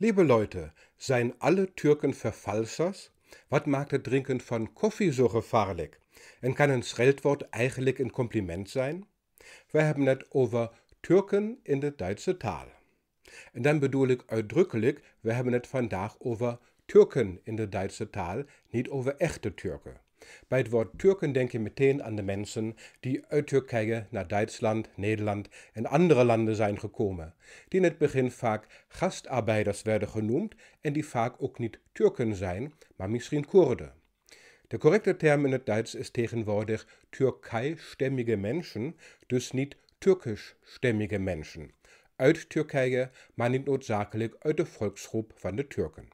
Liebe Leute, seien alle Türken verfalsers? Was maakt het drinken von koffie zo gevaarlijk? En kan een scheldwoord eigenlijk een compliment zijn? Wij hebben het over Türken in de Duitse taal. Und dann bedoel ich uitdrukkelijk, wir haben het vandaag over Türken in de Duitse taal, nicht over echte Turken. Bij het Wort Turken denk je meteen an die Menschen, die uit Turkije naar Duitsland, Nederland en andere landen zijn gekomen, die in het begin vaak gastarbeiders werden genoemd en die vaak ook niet Turken zijn, maar misschien Koerden. De correcte term in het Duits ist tegenwoordig Türkei-stämmige Menschen, dus niet Türkisch-stämmige Menschen. Uit Turkije, maar niet noodzakelijk uit de volksgroep van de Turken.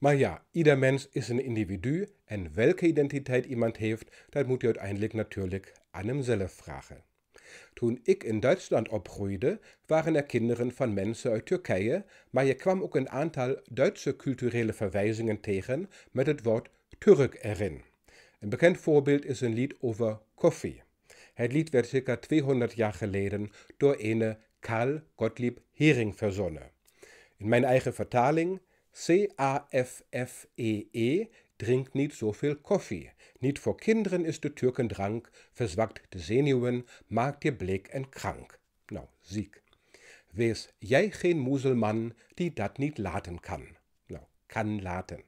Maar ja, ieder mens is een individu en welke identiteit iemand heeft, dat moet je uiteindelijk natuurlijk aan hemzelf vragen. Toen ik in Duitsland opgroeide, waren er kinderen van mensen uit Turkije, maar je kwam ook een aantal Duitse culturele verwijzingen tegen met het woord Turk erin. Een bekend voorbeeld is een lied over koffie. Het lied werd circa 200 jaar geleden door ene Karl Gottlieb Hering verzonnen. In mijn eigen vertaling C-A-F-F-E-E, -E, e nicht so viel Koffee. Nicht voor kinderen ist der Türken drank, verzwakt de zenuwen, maakt dir bleek en krank. Nou, ziek. Wees jij geen Muselmann, die dat niet laten kann. Nou, kann laten.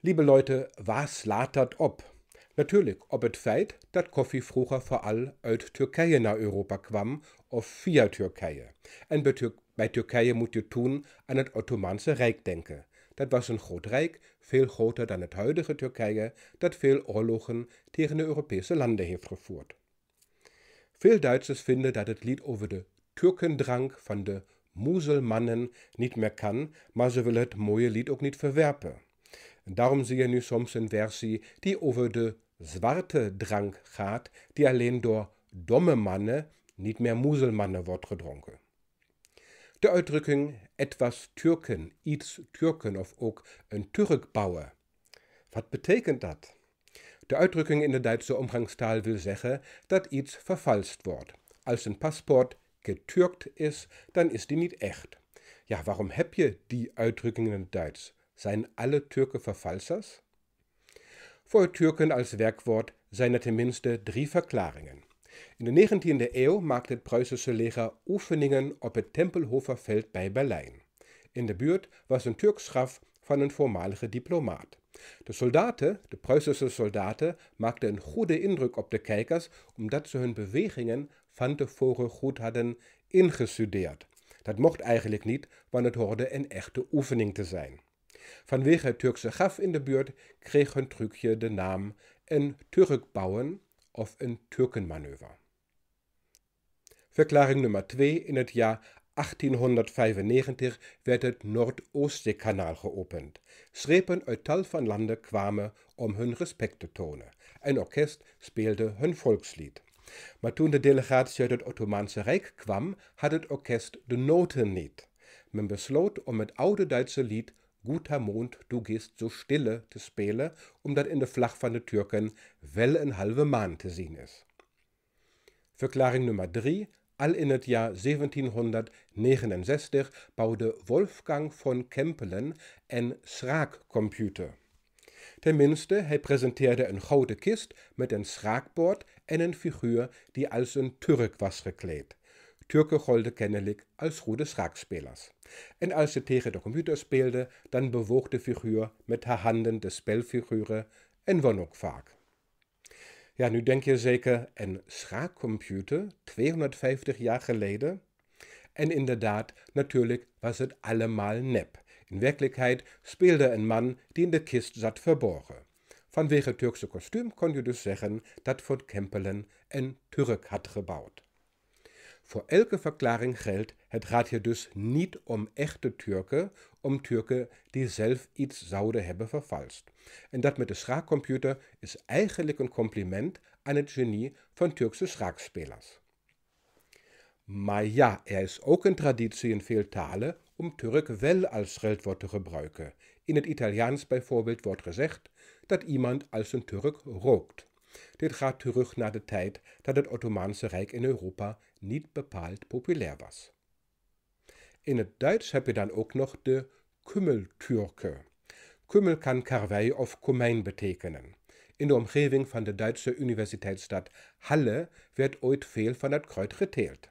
Liebe Leute, was latert ob? Natuurlijk op het feit dat koffie vroeger vooral uit Turkije naar Europa kwam of via Turkije. En bij, Turkije moet je toen aan het Ottomaanse Rijk denken. Dat was een groot rijk, veel groter dan het huidige Turkije, dat veel oorlogen tegen de Europese landen heeft gevoerd. Veel Duitsers vinden dat het lied over de Turkendrang van de Muselmannen niet meer kan, maar ze willen het mooie lied ook niet verwerpen. Darum zie je nu soms een versie die over de zwarte drank gaat, die alleen door domme mannen, niet meer moezelmannen, wordt gedronken. De uitdrukking etwas Türken, iets Türken of ook een Turk bouwen. Wat betekent dat? De uitdrukking in de Duitse omgangstaal wil zeggen dat iets vervalst wordt. Als een paspoort getürkt is, dan is die niet echt. Ja, waarom heb je die uitdrukking in het Duits? seien alle Türke verfalsers? Vor Türken als werkwoord zijn er tenminste drie verklaringen. In de 19e eeuw maakte het Pruisische leger oefeningen op het Tempelhoferveld bij Berlijn. In de buurt was een Turks graf van een voormalige diplomaat. De soldaten, de Pruisische soldaten, maakten een goede indruk op de kijkers omdat ze hun bewegingen van tevoren goed hadden ingestudeerd. Dat mocht eigenlijk niet, want het hoorde een echte oefening te zijn. Vanwege het Turkse gaf in de buurt kreeg hun trucje de naam een Turk bouwen of een Turkenmanoeuvre. Verklaring nummer 2. In het jaar 1895 werd het Noord-Oostzeekanaal geopend. Schepen uit tal van landen kwamen om hun respect te tonen. Een orkest speelde hun volkslied. Maar toen de delegatie uit het Ottomaanse Rijk kwam, had het orkest de noten niet. Men besloot om het oude Duitse lied Guter Mond, du gehst so stille te spelen, omdat in de vlag van de Türken wel een halve maan te zien is. Verklaring Nummer 3. Al in het Jahr 1769 bouwde Wolfgang von Kempelen een schraakcomputer. Tenminste, hij presenteerde een gouden kist mit een schraakbord en een figuur die als een Turk was gekleed. Türke Golde kennelijk als goede schaakspelers. En als je tegen de computer speelde, dan bewoog de figuur met haar handen de spelfiguren en won ook vaak. Ja, nu denk je zeker, een schaakcomputer 250 jaar geleden? En inderdaad, natuurlijk was het allemaal nep. In werkelijkheid speelde een man die in de kist zat verborgen. Vanwege Turkse kostuum kon je dus zeggen dat Von Kempelen een Turk had gebouwd. Voor elke verklaring geldt, het gaat hier dus niet om echte Turken, om Turken die zelf iets zouden hebben vervalst. En dat met de schaakcomputer is eigenlijk een compliment aan het genie van Turkse schaakspelers. Maar ja, er is ook een traditie in veel talen om Turk wel als scheldwoord te gebruiken. In het Italiaans bijvoorbeeld wordt gezegd dat iemand als een Turk rookt. Dit gaat terug naar de tijd dat het Ottomaanse Rijk in Europa niet bepaald populair was. In het Duits heb je dan ook nog de Kummeltürke. Kummel kan karwei of komijn betekenen. In de omgeving van de Duitse universiteitsstad Halle werd ooit veel van het kruid geteeld.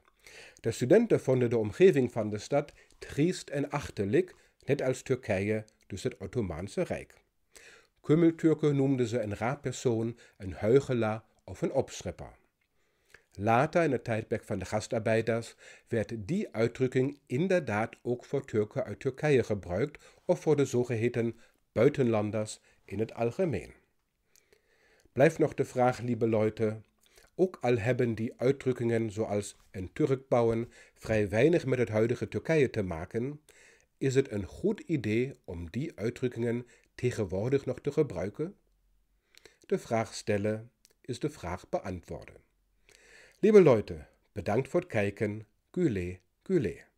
De studenten vonden de omgeving van de stad triest en achterlijk, net als Turkije, dus het Ottomaanse Rijk. Kummelturken noemden ze een raadpersoon, een Heugelaar of een opschepper. Later in het tijdperk van de gastarbeiders werd die uitdrukking inderdaad ook voor Turken uit Turkije gebruikt of voor de zogeheten buitenlanders in het algemeen. Blijft nog de vraag, liebe Leute, ook al hebben die uitdrukkingen zoals een Turk bouwen vrij weinig met het huidige Turkije te maken, is het een goed idee om die uitdrukkingen tegenwoordig nog te gebruiken? De vraag stellen is de vraag beantwoorden. Liebe Leute, bedankt voor het kijken. Gule, gule.